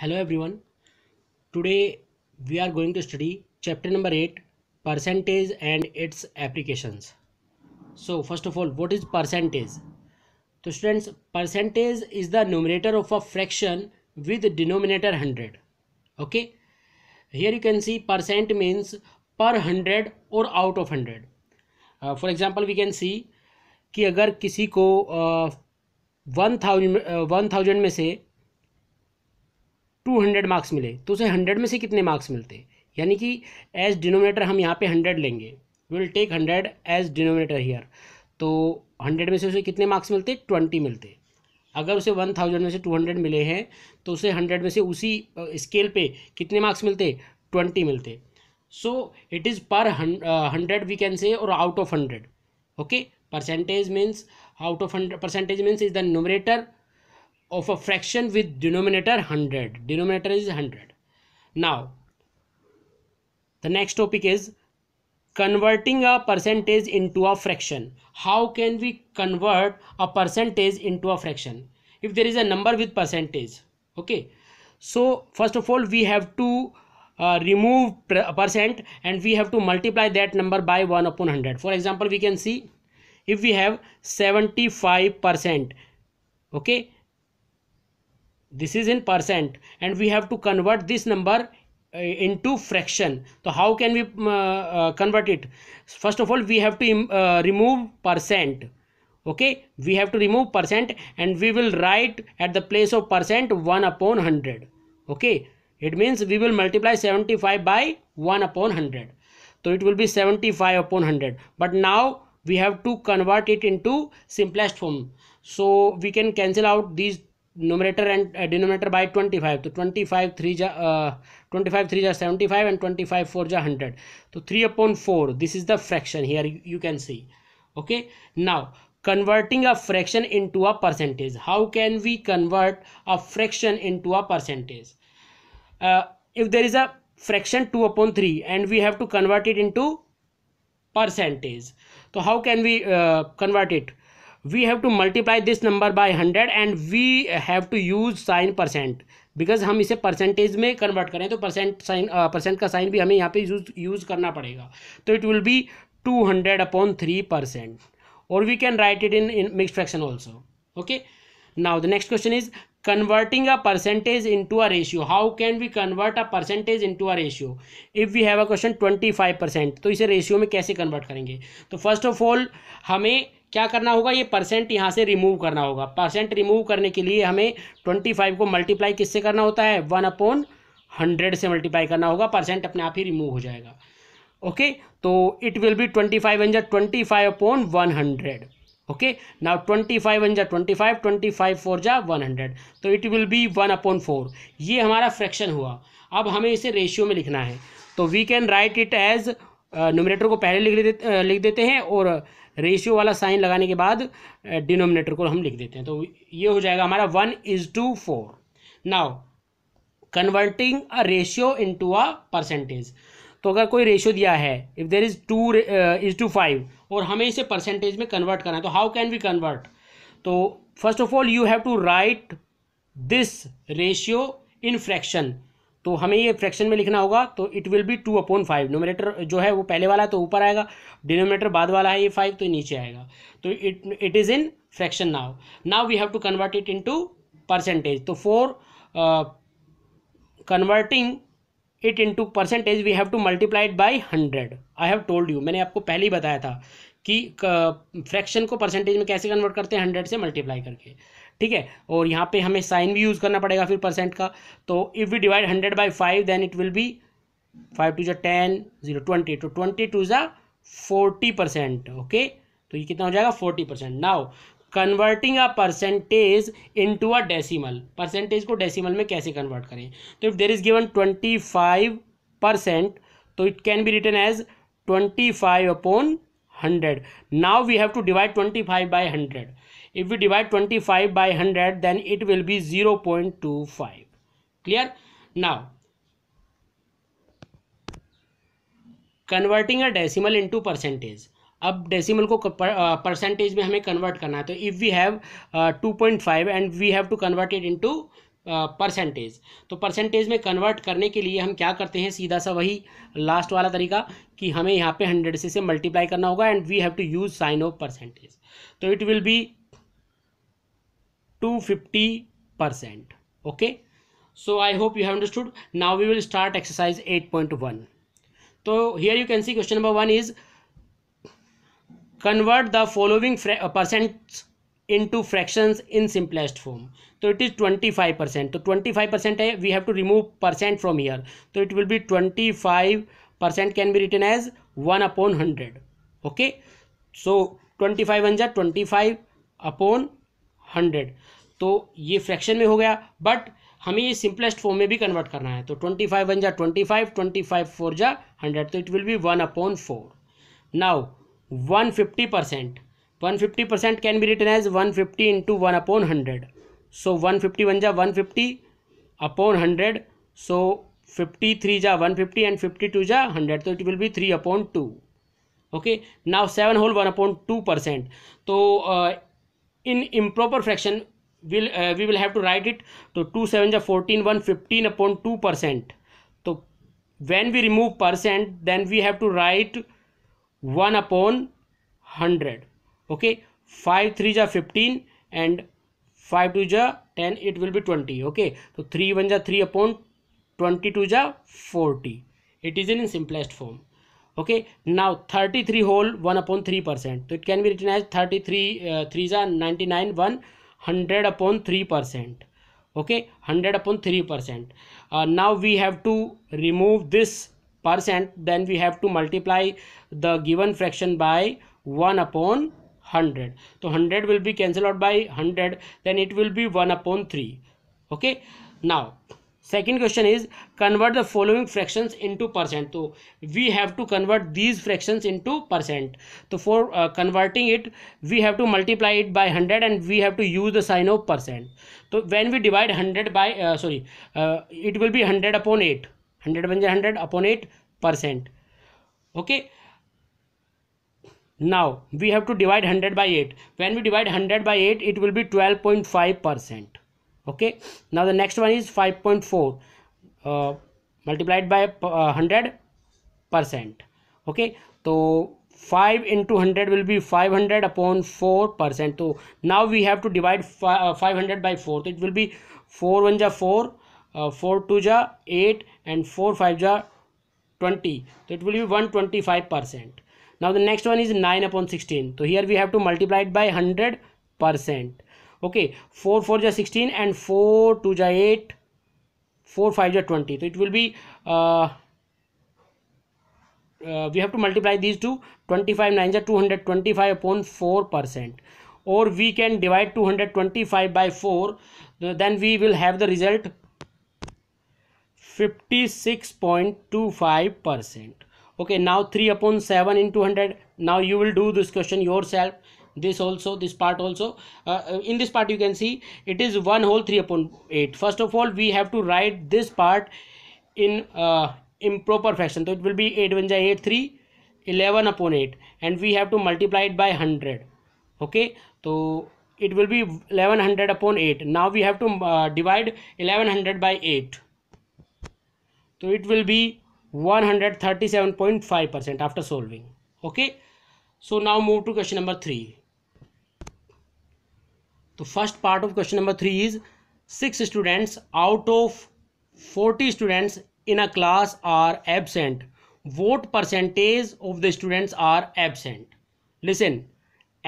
Hello everyone today we are going to study chapter number eight percentage and its applications so first of all what is percentage तो students percentage is the nominator of a fraction with denominator hundred okay here you can see percent means per hundred or out of hundred for example we can see कि अगर किसी को one thousand one thousand में से two hundred marks मिले तो उसे hundred में से कितने मार्क्स मिलते यानी कि एज डिनोमिनेटर हम यहाँ पे हंड्रेड लेंगे will take hundred as denominator here तो हंड्रेड में से उसे कितने मार्क्स मिलते ट्वेंटी मिलते अगर उसे वन थाउजेंड में से टू हंड्रेड मिले हैं तो उसे हंड्रेड में से उसी स्केल पे कितने मार्क्स मिलते ट्वेंटी मिलते so it is per hundred we can say और out of hundred okay percentage means out of hundred percentage means is the numerator of a fraction with denominator 100 denominator is 100 now the next topic is converting a percentage into a fraction how can we convert a percentage into a fraction if there is a number with percentage okay so first of all we have to uh, remove percent and we have to multiply that number by 1 upon 100 for example we can see if we have 75 percent okay this is in percent and we have to convert this number eh, into fraction so how can we mm, uh, uh, convert it first of all we have to uh, remove percent okay we have to remove percent and we will write at the place of percent 1 upon 100 okay it means we will multiply 75 by 1 upon 100 so it will be 75 upon 100 but now we have to convert it into simplest form so we can cancel out these numerator and uh, denominator by 25 to 25 3, जा twenty uh, 25 three जा seventy five and 4 five four जा hundred तो three upon four this is the fraction here you converting a fraction into a percentage how can we convert a fraction into a percentage uh, if there is a fraction 2 upon 3 and we have to convert it into percentage so how can we uh, convert it we have to multiply this number by hundred and we have to use sign percent because हम इसे percentage में convert करें तो percent sign percent का sign भी हमें यहाँ पे यूज यूज़ करना पड़ेगा तो it will be two hundred upon three percent और we can write it in in mix fraction also okay now the next question is converting a percentage into a ratio how can we convert a percentage into a ratio if we have a question twenty five percent तो इसे ratio में कैसे convert करेंगे तो first of all हमें क्या करना होगा ये परसेंट यहाँ से रिमूव करना होगा परसेंट रिमूव करने के लिए हमें ट्वेंटी फाइव को मल्टीप्लाई किससे करना होता है वन अपॉन हंड्रेड से मल्टीप्लाई करना होगा परसेंट अपने आप ही रिमूव हो जाएगा ओके तो it will be twenty five एंजा twenty five upon one hundred okay now twenty five एंजा twenty five twenty five four जा वन हंड्रेड तो it will be one upon four ये हमारा फ्रैक्शन हुआ अब हमें इसे रेशियो में लिखना है तो we can write it as numerator को पहले लिख देते uh, लिख देते हैं और रेशियो वाला साइन लगाने के बाद डिनोमिनेटर को हम लिख देते हैं तो ये हो जाएगा हमारा one is to four now converting a ratio to a percentage तो अगर कोई रेशियो दिया है if there is two is to five और हमें इसे परसेंटेज में कन्वर्ट करना है तो हाउ कैन वी कन्वर्ट तो first of all you have to write this ratio in fraction तो हमें ये फ्रैक्शन में लिखना होगा तो it will be two upon five numerator जो है वो पहले वाला है तो ऊपर आएगा डिनोमिनेटर बाद वाला है ये फाइव तो नीचे आएगा तो it it is in fraction now now we have to convert it into percentage तो for converting it into percentage we have to multiplied by hundred I have told you मैंने आपको पहले ही बताया था कि फ्रैक्शन uh, को percentage में कैसे कन्वर्ट करते हैं हंड्रेड से मल्टीप्लाई करके ठीक है और यहाँ पे हमें साइन भी यूज़ करना पड़ेगा फिर परसेंट का तो if we divide hundred by five then it will be five two जै ten zero twenty two twenty two जै फोर्टी परसेंट ओके तो ये कितना हो जाएगा forty percent now converting a percentage to a decimal percentage को decimal में कैसे कन्वर्ट करें तो if there is given twenty five percent तो it can be written as twenty five upon hundred now we have to divide twenty five by hundred if we divide 25 by 100 then it will be to 0.25 clear now converting a decimal into percentage अब decimal को percentage uh, में हमें convert करना है तो if we have two point five and we have to convert it into percentage तो percentage में convert करने के लिए हम क्या करते हैं सीधा सा वही लास्ट वाला तरीका कि हमें यहाँ पे हंड्रेड से से मल्टीप्लाई करना होगा and we have to use sign of percentage तो it will be to 50 percent okay so i hope you have understood now we will start exercise 8.1 so here you can see question number one is convert the following uh, percent into fractions in simplest form so it is 25 percent so 25 percent eh, we have to remove percent from here so it will be 25 percent can be written as 1 upon 100 okay so 25 and 25 upon hundred तो ये fraction में हो गया but हमें ये simplest form में भी convert करना है तो ट्वेंटी फाइव वन जा twenty five twenty five four जा हंड्रेड तो it will be one upon four now one fifty percent one fifty percent can be written as one fifty into one upon hundred so one fifty one जा one fifty upon hundred so fifty three जा one fifty and fifty two जा hundred तो it will be three upon two okay now seven whole one upon two percent तो uh, in improper fraction will uh, we will have to write it so 2 7 are 14 1 15 upon 2 percent so when we remove percent then we have to write 1 upon 100 okay 5 3 are 15 and 5 2 ja 10 it will be 20 okay so 3 1 are 3 upon 22 ja 40 it is in simplest form okay now 33 whole 1 upon 3 percent so it can be written as 33 uh, 3s are 99 100 upon 3 percent okay 100 upon 3 percent uh, now we have to remove this percent then we have to multiply the given fraction by 1 upon 100 so 100 will be cancelled out by 100 then it will be 1 upon 3 okay now second question is convert the following fractions into percent so we have to convert these fractions into percent so for uh, converting it we have to multiply it by 100 and we have to use the sign of percent so when we divide 100 by uh, sorry uh, it will be 100 upon 8 100 by 100 upon 8 percent okay now we have to divide 100 by 8 when we divide 100 by 8 it will be 12.5 percent okay now the next one is 5.4 uh, multiplied by 100 uh, percent okay so 5 into 100 will be 500 upon 4 percent so now we have to divide uh, 500 by 4 so it will be 4 1 ja 4 uh, 4 2 ja 8 and 4 5 ja 20 so it will be 125 percent now the next one is 9 upon 16 so here we have to multiply it by 100 percent okay 4 4 is 16 and 4 2 is 8 4 5 ja 20 so it will be uh, uh, we have to multiply these two 25 9 is 225 upon 4 percent or we can divide 225 by 4 then we will have the result 56.25 percent okay now 3 upon 7 in 200 now you will do this question yourself this also this part also uh, uh, in this part you can see it is 1 whole 3 upon 8 first of all we have to write this part in uh, improper fraction so it will be 8 1 8 3 11 upon 8 and we have to multiply it by 100 okay so it will be 1100 upon 8 now we have to uh, divide 1100 by 8 so it will be 137.5 percent after solving okay so now move to question number 3 तो first part of question number three is six students out of forty students in a class are absent what percentage of the students are absent listen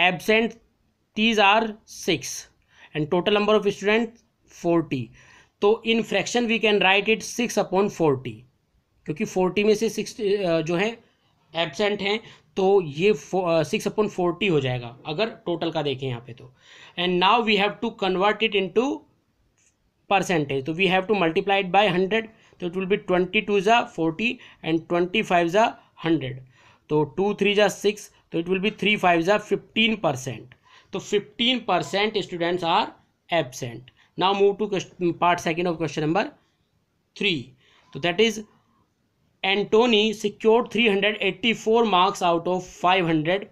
absent these are six and total number of student forty तो in fraction we can write it six upon forty क्योंकि forty में से six uh, जो है absent हैं तो ये six upon forty हो जाएगा अगर टोटल का देखें यहाँ पे तो and now we have to convert it into percentage तो we have to multiplied by hundred तो it will be twenty two ज़ा फोर्टी एंड ट्वेंटी फाइव ज़ा हंड्रेड तो टू थ्री ज़ा सिक्स तो it will be three five ज़ा fifteen percent तो fifteen percent students are absent now move to part second of question number three तो that is Antony secured 384 marks out of 500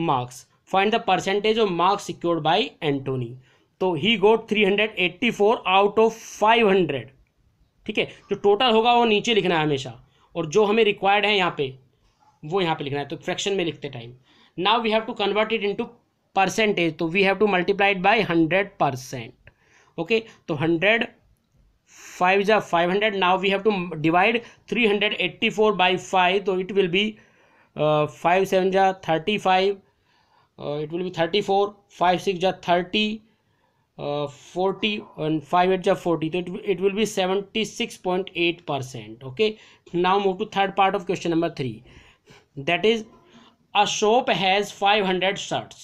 marks find the percentage of marks secured by Antony तो he got 384 out of five hundred ठीक है जो total होगा वो नीचे लिखना है हमेशा और जो हमें रिक्वायर्ड है यहाँ पे वो यहाँ पे लिखना है तो फ्रैक्शन में लिखते time now we have to convert it into percentage तो we have to multiplied by hundred percent okay तो hundred 5 is a 500 now we have to divide 384 by 5 so it will be uh, 5 7 ja 35 uh, it will be 34 5 6 30 uh, 40 and 5 8 ja 40 so it, it will be 76.8 percent okay now move to third part of question number 3 that is a shop has 500 shirts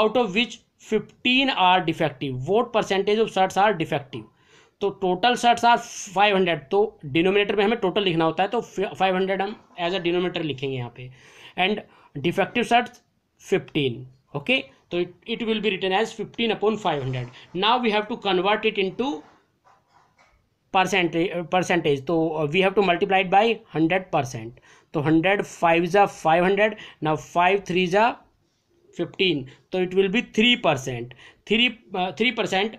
out of which 15 are defective what percentage of shirts are defective तो total shirts are five hundred तो denominator में हमें total लिखना होता है तो five hundred हम as a denominator लिखेंगे यहाँ पे and defective shirts fifteen okay तो it will be written as 15 upon five hundred now we have to convert it into percentage percentage तो we have to multiplied by hundred percent तो hundred five ज़ा five hundred now five three ज़ा fifteen तो it will be three percent three three percent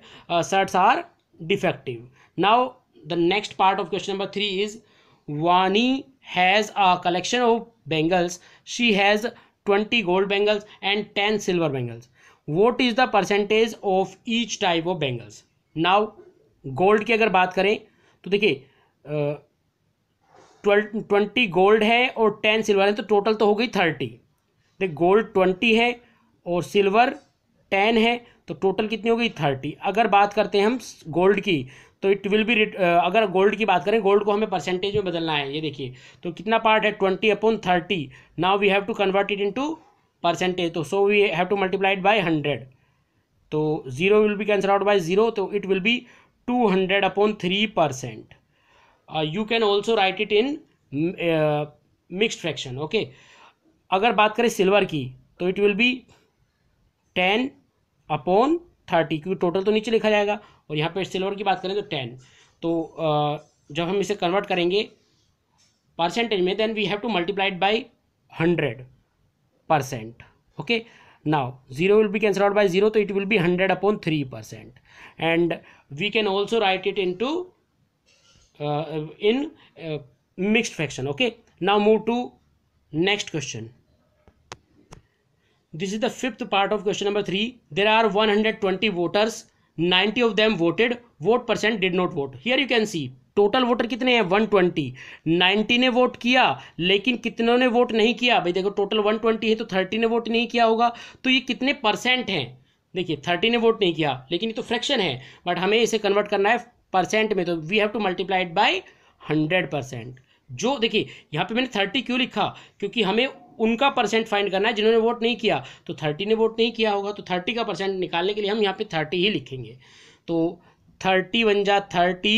shirts are defective now the next part of question number 3 is vani has a collection of bangles she has 20 gold bangles and 10 silver bangles what is the percentage of each type of bangles now gold की अगर बात करें तो देखिए twenty gold है और ten silver है तो टोटल तो हो गई थर्टी देख गोल्ड ट्वेंटी है और सिल्वर टेन है तो टोटल कितनी हो गई थर्टी अगर बात करते हैं हम गोल्ड की तो इट विल बी अगर गोल्ड की बात करें गोल्ड को हमें परसेंटेज में बदलना है ये देखिए तो कितना पार्ट है twenty upon thirty now we have to convert it into percentage तो so we have to multiplied by hundred तो zero will be cancel out by zero तो it will be two hundred upon three percent you can also write it in mixed fraction okay अगर बात करें silver की तो it will be ten upon thirty क्योंकि total तो नीचे लिखा जाएगा और यहाँ पे सिल्वर की बात करें तो टेन तो जब हम इसे कन्वर्ट करेंगे परसेंटेज में then we have to multiplied by hundred percent okay now zero will be cancel out by zero तो it will be hundred upon three percent and we can also write it in to in mixed fraction okay now move to next question this is the fifth part of question number three there are one hundred twenty voters ninety of them voted what percent did not vote here you can see total voter कितने हैं one twenty ninety ने vote किया लेकिन कितनों ने vote नहीं किया भाई देखो टोटल वन ट्वेंटी है तो थर्टी ने वोट नहीं किया होगा तो ये कितने परसेंट हैं देखिए थर्टी ने वोट नहीं किया लेकिन ये तो फ्रैक्शन है बट हमें इसे कन्वर्ट करना है परसेंट में तो we have to multiplied by hundred percent जो देखिए यहाँ पे मैंने थर्टी क्यों लिखा क्योंकि हमें उनका परसेंट फाइंड करना है जिन्होंने वोट नहीं किया तो थर्टी ने वोट नहीं किया होगा तो थर्टी का परसेंट निकालने के लिए हम यहाँ पे थर्टी ही लिखेंगे तो थर्टी वन जा थर्टी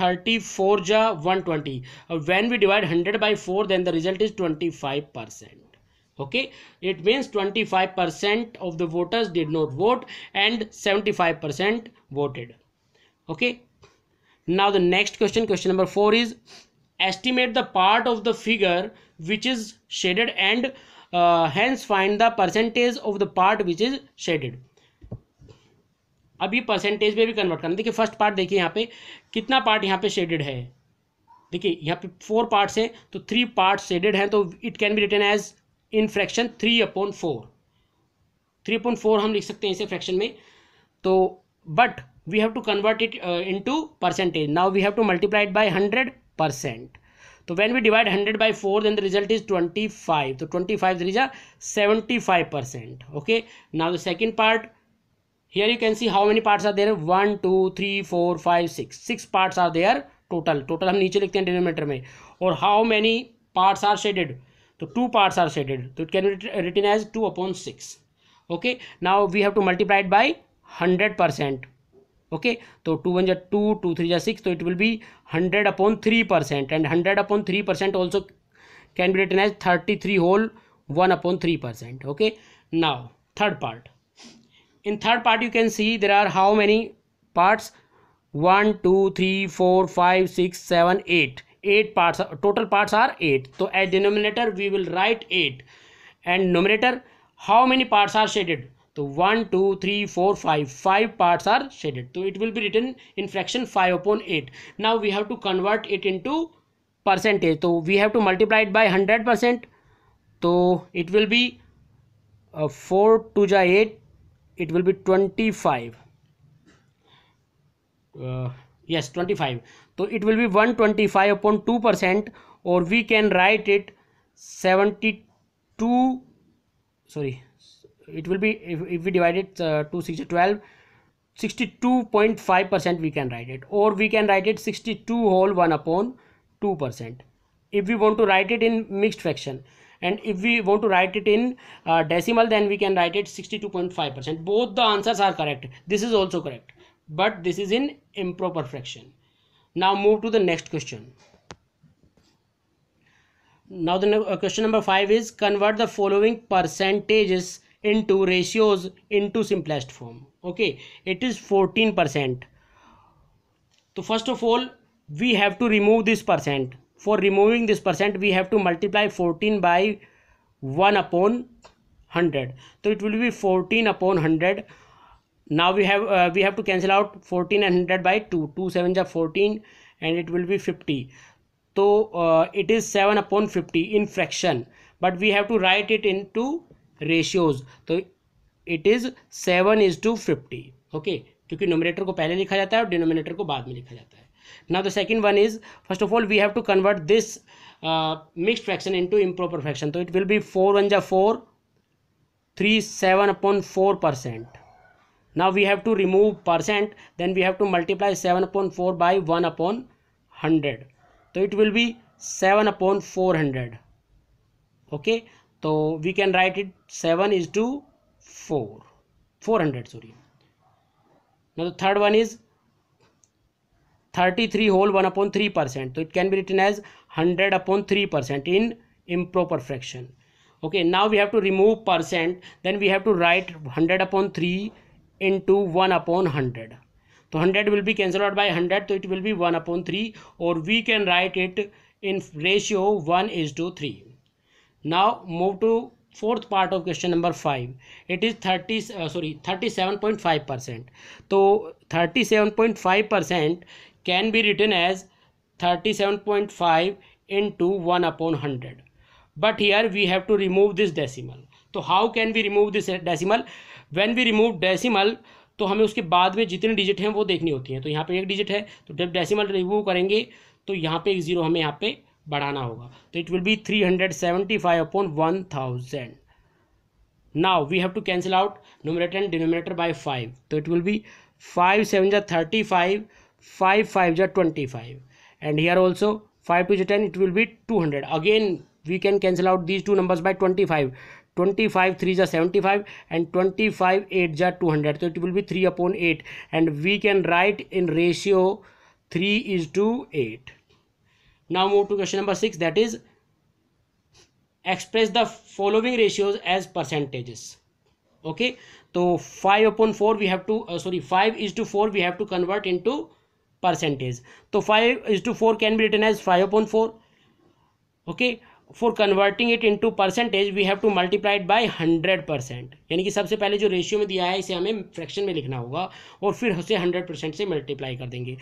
थर्टी फोर जा one twenty when we divide hundred by four then the result is twenty five percent okay it means twenty five percent of the voters did not vote and seventy five percent voted okay now the next question question number four is estimate the part of the figure which is shaded and uh, hence find the percentage of the part which is shaded अभी percentage में भी convert करना देखिए first part देखिए यहाँ पे कितना part यहाँ पे शेडेड है देखिए यहाँ पे फोर पार्ट्स हैं तो थ्री पार्ट शेडेड हैं तो it can be written as in fraction three upon four three upon four हम लिख सकते हैं इसे फ्रैक्शन में तो but we have to convert it in into percentage now we have to multiplied by hundred percent तो when we divide hundred by four then the result is twenty five तो twenty five there is a seventy five percent okay now the second part here you can see how many parts are there one two three four five six six parts are there total total हम नीचे लिखते हैं denominator में और how many parts are shaded तो two parts are shaded तो it can written as two upon six okay now we have to multiplied by hundred percent okay तो two one जै टू टू थ्री जै six तो it will be hundred upon three percent and hundred upon three percent also can be written as thirty three whole one upon three percent okay now third part in third part you can see there are how many parts one two three four five six seven eight eight parts total parts are eight तो as denominator we will write eight and nominator how many parts are shaded तो one two three four five five parts are shaded तो it will be written in fraction five upon eight now we have to convert it into percentage तो we have to multiplied by hundred percent तो it will be four two जा eight it will be twenty five yes 25 so it will be 125 upon 2 percent or we can write it 72 sorry it will be if, if we divide it uh, 2 12 62.5 percent we can write it or we can write it 62 whole 1 upon 2 percent if we want to write it in mixed fraction and if we want to write it in uh, decimal then we can write it 62.5 percent both the answers are correct this is also correct but this is in improper fraction now move to the next question now the uh, question number 5 is convert the following percentages into ratios into simplest form okay it is 14 percent so first of all we have to remove this percent for removing this percent we have to multiply 14 by 1 upon 100 so it will be 14 upon 100 now we have uh, we have to cancel out 14 and 100 by 2 2 7 are 14 and it will be 50 so uh, it is 7 upon 50 in fraction but we have to write it into ratios तो it is seven is to fifty okay क्योंकि nominator को पहले लिखा जाता है और denominator को बाद में लिखा जाता है ना the second one is first of all we have to convert this mix fraction into improper fraction तो it will be four one जा four three seven upon four percent ना we have to remove percent then we have to multiply seven upon four by one upon hundred तो it will be seven upon four hundred okay So we can write it seven is to four, four hundred sorry. now the third one is 33 whole 1 upon 3 percent so it can be written as 100 upon 3 percent in improper fraction okay now we have to remove percent then we have to write 100 upon 3 into 1 upon 100 so 100 will be cancelled by 100 so it will be 1 upon 3 or we can write it in ratio 1 is to 3 now move to fourth part of question number five it is thirty sorry thirty seven point five percent तो thirty seven point five percent can be written as thirty seven point five into one upon hundred but here we have to remove this decimal तो how can we remove this decimal when we remove decimal तो हमें उसके बाद में जितने digit हैं वो देखनी होती हैं तो यहाँ पर एक डिजिट है तो जब डेसीमल रिमूव करेंगे तो यहाँ पर एक ज़ीरो हमें यहाँ पर बढ़ाना होगा तो it will be three hundred seventy five upon one thousand now we have to cancel out nominator and denominator by five तो it will be five seven जा थर्टी फाइव फाइव फाइव जा twenty five and here also five two जो ten it will be two hundred again we can cancel out these two numbers by twenty five twenty five three जा seventy five and twenty five eight जा two hundred तो it will be three upon eight and we can write in ratio three is to eight now move to question number 6 that is express the following ratios as percentages okay so 5 upon 4 we have to uh, sorry 5 is to 4 we have to convert into percentage so 5 is to 4 can be written as 5 upon 4 okay for converting it into percentage we have to multiplied by hundred percent यानी कि सबसे पहले जो ratio में दिया है इसे हमें फ्रैक्शन में लिखना होगा और फिर उसे हंड्रेड परसेंट से मल्टीप्लाई कर देंगे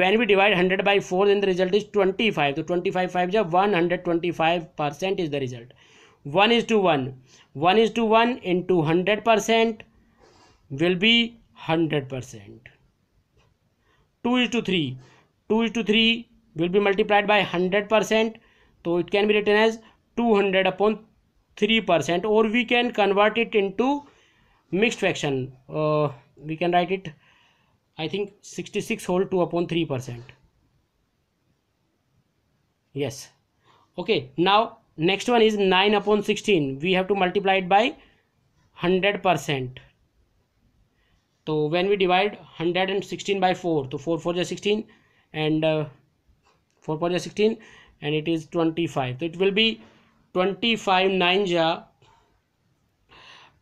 when we divide hundred by four in the result is twenty five तो ट्वेंटी फाइव फाइव जब one hundred twenty five percent is the result one is to one one is to one into hundred percent will be hundred percent two is to three two is to three will be multiplied by hundred percent So it can be written as 200 upon 3% or we can convert it into mixed fraction. Uh, we can write it I think 66 whole 2 upon 3%. Yes. Okay. Now next one is 9 upon 16. We have to multiply it by 100%. So when we divide 116 by 4, so 4 4 is 16 and uh, 4 4 is 16 and it is 25 so it will be 25 9 ja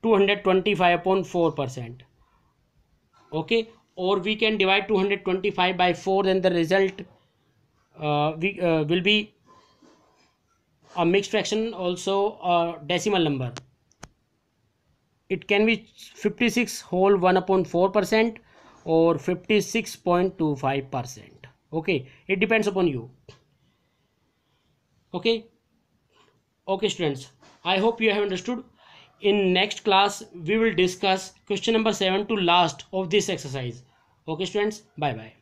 225 upon 4 percent okay or we can divide 225 by 4 then the result uh, we, uh, will be a mixed fraction also a decimal number it can be 56 whole 1 upon 4 percent or 56.25 percent okay it depends upon you okay okay students i hope you have understood in next class we will discuss question number 7 to last of this exercise okay students bye bye